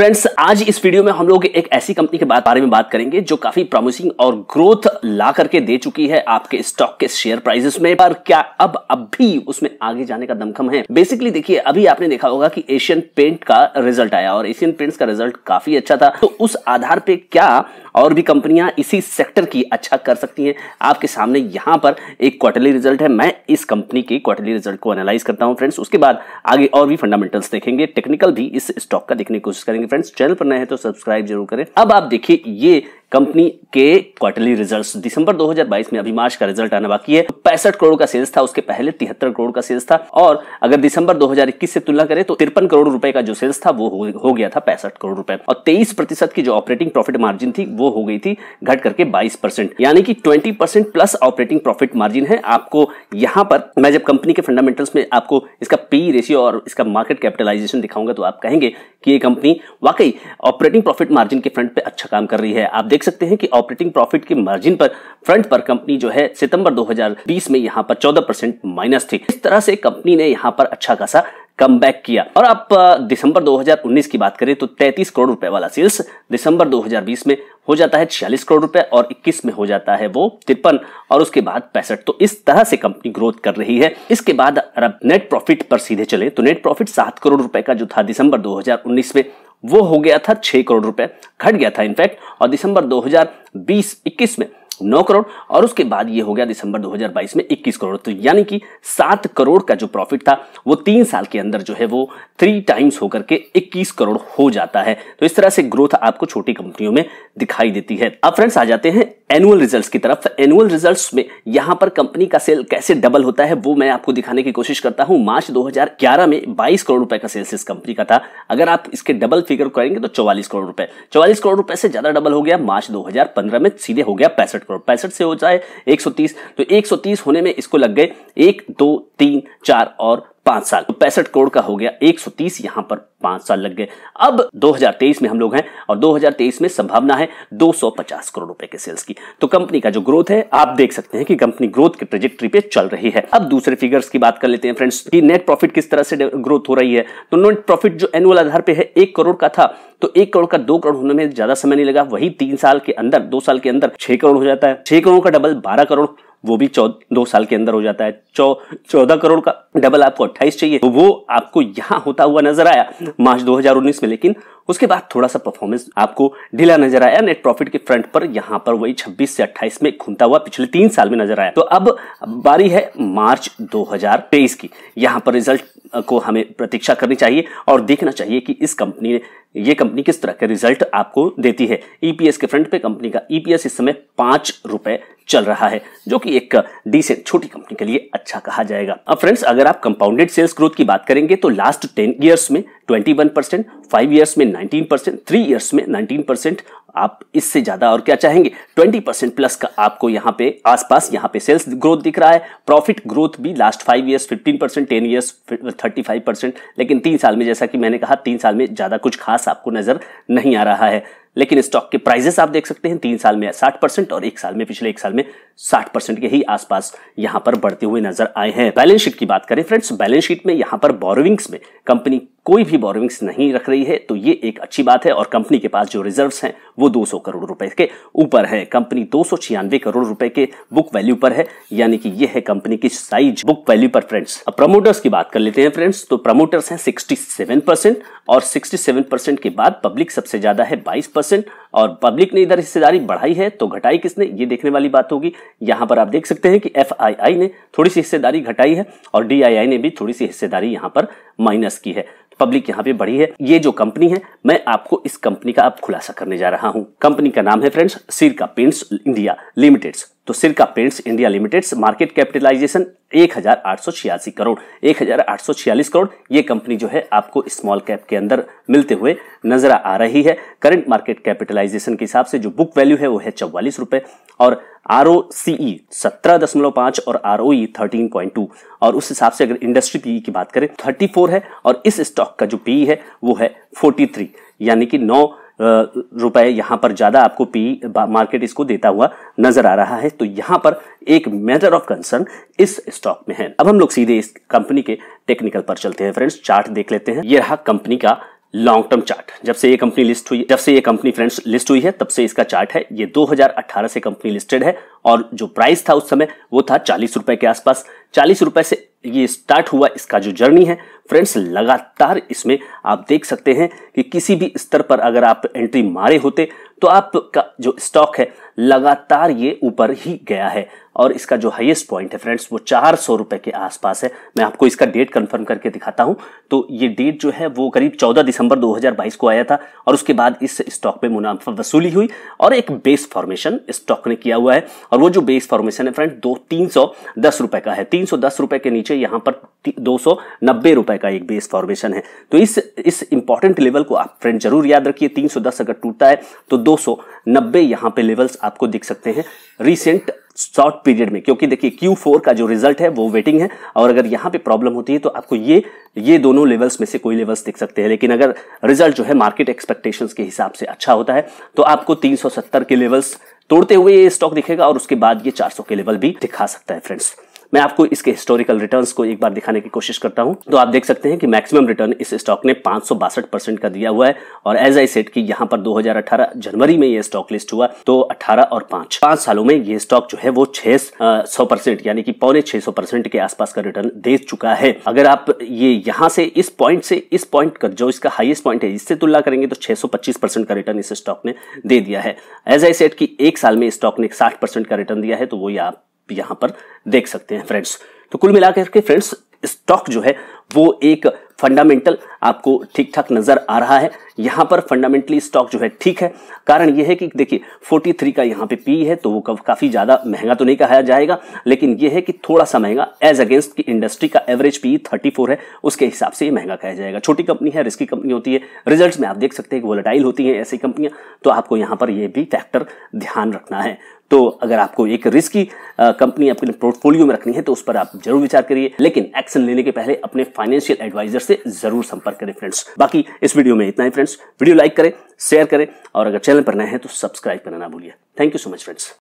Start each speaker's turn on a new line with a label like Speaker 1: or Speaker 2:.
Speaker 1: friends आज इस video में हम लोग एक ऐसी कंपनी के बारे में बात करेंगे जो काफी प्रॉमिसिंग और ग्रोथ ला करके दे चुकी है आपके स्टॉक के शेयर प्राइसेस में पर क्या अब अब भी उसमें आगे जाने का दमखम है बेसिकली देखिए अभी आपने देखा होगा कि एशियन पेंट का रिजल्ट आया और एशियन पेंट्स का रिजल्ट काफी अच्छा था तो उस आधार पर क्या और भी कंपनियां इसी सेक्टर की अच्छा कर सकती हैं आपके सामने यहां पर एक क्वार्टरली रिजल्ट है मैं इस कंपनी के क्वार्टरली रिजल्ट को एनालाइज करता हूं फ्रेंड्स उसके बाद आगे और भी फंडामेंटल्स देखेंगे टेक्निकल भी इस स्टॉक का देखने की कोशिश करेंगे फ्रेंड्स चैनल पर नए हैं तो सब्सक्राइब जरूर करें अब आप देखिए ये कंपनी के क्वार्टरली रिजल्ट्स दिसंबर 2022 में अभी मार्च का रिजल्ट आना बाकी है पैंसठ करोड़ का सेल्स था उसके पहले तिहत्तर करोड़ का सेल्स था और अगर दिसंबर 2021 से तुलना करें तो तिरपन करोड़ रुपए का जो सेल्स था वो हो गया था पैंसठ करोड़ रुपए और तेईस प्रतिशत की जो ऑपरेटिंग प्रॉफिट मार्जिन थी वो हो गई थी घट करके बाईस यानी कि twenty plus operating profit margin है आपको यहां पर मैं जब कंपनी के फंडामेंटल्स में आपको इसका पी रेशियो और इसका मार्केट कैपिटलाइजेशन दिखाऊंगा तो आप कहेंगे कि ये कंपनी वाकई ऑपरेटिंग प्रॉफिट मार्जिन के फ्रंट पे अच्छा काम कर रही है आप देख देख सकते हैं कि ऑपरेटिंग प्रॉफिट के मार्जिन पर फ्रंट पर कंपनी जो है सितंबर 2020 में यहां पर 14 परसेंट माइनस थी इस तरह से कंपनी ने यहां पर अच्छा खासा कम किया और आप दिसंबर 2019 की बात करें तो 33 करोड़ रुपए वाला सेल्स दिसंबर 2020 में हो जाता है छियालीस करोड़ रुपए और 21 में हो जाता है वो तिरपन और उसके बाद पैंसठ तो इस तरह से कंपनी ग्रोथ कर रही है इसके बाद अब नेट प्रॉफिट पर सीधे चले तो नेट प्रॉफिट सात करोड़ रुपए का जो था दिसंबर 2019 में वो हो गया था छह करोड़ रुपए घट गया था इनफैक्ट और दिसंबर 2020-21 में नौ करोड़ और उसके बाद ये हो गया दिसंबर 2022 में 21 करोड़ तो यानी कि सात करोड़ का जो प्रॉफिट था वो तीन साल के अंदर जो है वो थ्री टाइम्स होकर के 21 करोड़ हो जाता है तो इस तरह से ग्रोथ आपको छोटी कंपनियों में दिखाई देती है अब फ्रेंड्स आ जाते हैं एनुअल रिजल्ट्स की तरफ एनुअल रिजल्ट्स में यहां पर कंपनी का सेल कैसे डबल होता है वो मैं आपको दिखाने की कोशिश करता हूं मार्च 2011 में 22 करोड़ रुपए का सेल्स इस कंपनी का था अगर आप इसके डबल फिगर करेंगे तो 44 करोड़ रुपए 44 करोड़ रुपए से ज्यादा डबल हो गया मार्च 2015 में सीधे हो गया पैंसठ करोड़ पैंसठ से हो जाए 130 तो 130 होने में इसको लग गए एक दो तीन चार और पांच साल तो पैंसठ करोड़ का हो गया 130 यहां पर पांच साल लग गए अब 2023 में हम लोग हैं और 2023 में संभावना है 250 करोड़ रुपए के सेल्स की तो कंपनी का जो ग्रोथ है आप देख सकते हैं कि कंपनी ग्रोथ के प्रोजेक्ट्री पे चल रही है अब दूसरे फिगर्स की बात कर लेते हैं फ्रेंड्स की नेट प्रॉफिट किस तरह से ग्रोथ हो रही है तो नेट प्रॉफिट जो एनुअल आधार पे है एक करोड़ का था तो एक करोड़ का दो करोड़ होने में ज्यादा समय नहीं लगा वही तीन साल के अंदर दो साल के अंदर छह करोड़ हो जाता है छह करोड़ का डबल बारह करोड़ वो भी चौ दो साल के अंदर हो जाता है चौ चौदह करोड़ का डबल आपको अट्ठाईस चाहिए तो वो आपको यहाँ होता हुआ नजर आया मार्च 2019 में लेकिन उसके बाद थोड़ा सा परफॉर्मेंस आपको ढीला नजर आया नेट प्रॉफिट के फ्रंट पर यहाँ पर वही 26 से 28 में घूमता हुआ पिछले तीन साल में नजर आया तो अब बारी है मार्च 2023 की यहाँ पर रिजल्ट को हमें प्रतीक्षा करनी चाहिए और देखना चाहिए कि इस कंपनी ने ये कंपनी किस तरह के रिजल्ट आपको देती है ईपीएस e के फ्रंट पे कंपनी का ईपीएस e इस समय पांच रुपए चल रहा है जो कि एक डिसेंट छोटी कंपनी के लिए अच्छा कहा जाएगा अब फ्रेंड्स अगर आप कंपाउंडेड सेल्स ग्रोथ की बात करेंगे तो लास्ट टेन ईयर्स में twenty one percent five years में 19 परसेंट थ्री ईयर्स में 19 परसेंट आप इससे ज्यादा और क्या चाहेंगे 20 परसेंट प्लस का आपको यहाँ पे आसपास यहाँ पे सेल्स ग्रोथ दिख रहा है प्रॉफिट ग्रोथ भी last five years 15 percent ten years 35 percent लेकिन तीन साल में जैसा कि मैंने कहा तीन साल में ज्यादा कुछ खास आपको नजर नहीं आ रहा है लेकिन स्टॉक के प्राइजेस आप देख सकते हैं तीन साल में साठ परसेंट और एक साल में पिछले एक साल में साठ परसेंट के ही आसपास यहां पर बढ़ते हुए नजर आए हैं बैलेंस शीट की बात करें फ्रेंड्स बैलेंस शीट में यहां पर बोरोविंग्स में कंपनी कोई भी बोरोविंग्स नहीं रख रही है तो ये एक अच्छी बात है और कंपनी के पास जो रिजर्व्स हैं वो 200 करोड़ रुपए के ऊपर है कंपनी दो करोड़ रुपए के बुक वैल्यू पर है यानी कि ये है कंपनी की साइज बुक वैल्यू पर फ्रेंड्स अब प्रमोटर्स की बात कर लेते हैं फ्रेंड्स तो प्रमोटर्स हैं 67 परसेंट और 67 परसेंट के बाद पब्लिक सबसे ज्यादा है 22 परसेंट और पब्लिक ने इधर हिस्सेदारी बढ़ाई है तो घटाई किसने ये देखने वाली बात होगी यहाँ पर आप देख सकते हैं कि एफ ने थोड़ी सी हिस्सेदारी घटाई है और डी ने भी थोड़ी सी हिस्सेदारी यहाँ पर माइनस की है पब्लिक यहाँ पे बढ़ी है ये जो कंपनी है मैं आपको इस कंपनी का अब खुलासा करने जा रहा हूँ कंपनी का नाम है फ्रेंड्स सिरका पेंट्स इंडिया लिमिटेड तो Sirca paints India limited market capitalization एक करोड़ एक करोड़ ये कंपनी जो है आपको स्मॉल कैप के अंदर मिलते हुए नजर आ रही है करंट मार्केट कैपिटलाइजेशन के हिसाब से जो बुक वैल्यू है वो है चौवालीस रुपए और आर ओ सी ई सत्रह दशमलव पांच और R O E thirteen point two और उस हिसाब से अगर इंडस्ट्री पीई e की बात करें थर्टी फोर है और इस स्टॉक का जो पीई e है वो है फोर्टी थ्री यानी कि नौ रुपए यहां पर ज़्यादा आपको पी मार्केट e इसको देता हुआ नजर आ रहा है तो यहां पर एक मैटर ऑफ कंसर्न इस स्टॉक में है अब हम लोग सीधे इस कंपनी के टेक्निकल पर चलते हैं फ्रेंड्स चार्ट देख लेते हैं यह रहा कंपनी का लॉन्ग टर्म चार्ट जब से ये कंपनी लिस्ट हुई जब से ये कंपनी फ्रेंड्स लिस्ट हुई है तब से इसका चार्ट है ये 2018 से कंपनी लिस्टेड है और जो प्राइस था उस समय वो था चालीस रुपए के आसपास चालीस रुपए से ये स्टार्ट हुआ इसका जो जर्नी है फ्रेंड्स लगातार इसमें आप देख सकते हैं कि किसी भी स्तर पर अगर आप एंट्री मारे होते तो आपका जो स्टॉक है लगातार ये ऊपर ही गया है और इसका जो हाईएस्ट पॉइंट है फ्रेंड्स वो चार सौ रुपए के आसपास है मैं आपको इसका डेट कंफर्म करके दिखाता हूं तो ये डेट जो है वो करीब चौदह दिसंबर 2022 को आया था और उसके बाद इस स्टॉक में मुनाफा वसूली हुई और एक बेस फॉर्मेशन स्टॉक ने किया हुआ है और वो जो बेस फॉर्मेशन है फ्रेंड दो तीन रुपए का है तीन रुपए के नीचे यहां पर दो रुपए का एक बेस फॉर्मेशन है तो इस इस इंपॉर्टेंट लेवल को आप फ्रेंड जरूर याद रखिए तीन अगर टूटता है तो दो सौ नब्बे यहां पर लेवल्स आपको दिख सकते हैं रिसेंट शॉर्ट पीरियड में क्योंकि देखिए Q4 का जो रिजल्ट है वो वेटिंग है और अगर यहाँ पे प्रॉब्लम होती है तो आपको ये ये दोनों लेवल्स में से कोई लेवल्स दिख सकते हैं लेकिन अगर रिजल्ट जो है मार्केट एक्सपेक्टेशंस के हिसाब से अच्छा होता है तो आपको 370 के लेवल्स तोड़ते हुए ये स्टॉक दिखेगा और उसके बाद ये 400 के लेवल भी दिखा सकता है फ्रेंड्स मैं आपको इसके हिस्टोरिकल रिटर्न को एक बार दिखाने की कोशिश करता हूँ तो आप देख सकते हैं कि मैक्सिमम रिटर्न इस स्टॉक ने पांच परसेंट का दिया हुआ है और एज आई सेट की यहाँ पर दो जनवरी में यह स्टॉक लिस्ट हुआ तो अठारह और पांच पांच सालों में ये स्टॉक जो है वो छह सौ परसेंट यानी कि पौने छह सौ परसेंट के आसपास का रिटर्न दे चुका है अगर आप ये यहाँ से इस पॉइंट से इस पॉइंट का जो इसका हाईएस्ट पॉइंट है इससे तुलना करेंगे तो सौ पच्चीस परसेंट का रिटर्न इस स्टॉक ने दे दिया है एज आई सेट की एक साल में स्टॉक ने साठ परसेंट का रिटर्न दिया है तो वो आप यहां पर देख सकते हैं फ्रेंड्स तो कुल मिलाकर के फ्रेंड्स स्टॉक जो है वो एक फंडामेंटल आपको ठीक ठाक नज़र आ रहा है यहां पर फंडामेंटली स्टॉक जो है ठीक है कारण यह है कि देखिए 43 का यहां पे पी है तो वो काफ़ी ज़्यादा महंगा तो नहीं कहा जाएगा लेकिन यह है कि थोड़ा सा महंगा एज अगेंस्ट की इंडस्ट्री का एवरेज पी 34 है उसके हिसाब से ये महंगा कहा जाएगा छोटी कंपनी है रिस्की कंपनी होती है रिजल्ट में आप देख सकते हैं कि वोलेटाइल होती है ऐसी कंपनियां तो आपको यहां पर यह भी फैक्टर ध्यान रखना है तो अगर आपको एक रिस्की कंपनी अपने पोर्टफोलियो में रखनी है तो उस पर आप जरूर विचार करिए लेकिन एक्शन लेने के पहले अपने फाइनेंशियल एडवाइजर से जरूर संपर्क करें फ्रेंड्स बाकी इस वीडियो में इतना ही फ्रेंड्स वीडियो लाइक करें शेयर करें और अगर चैनल पर नए हैं तो सब्सक्राइब करना ना भूलिए thank you so much friends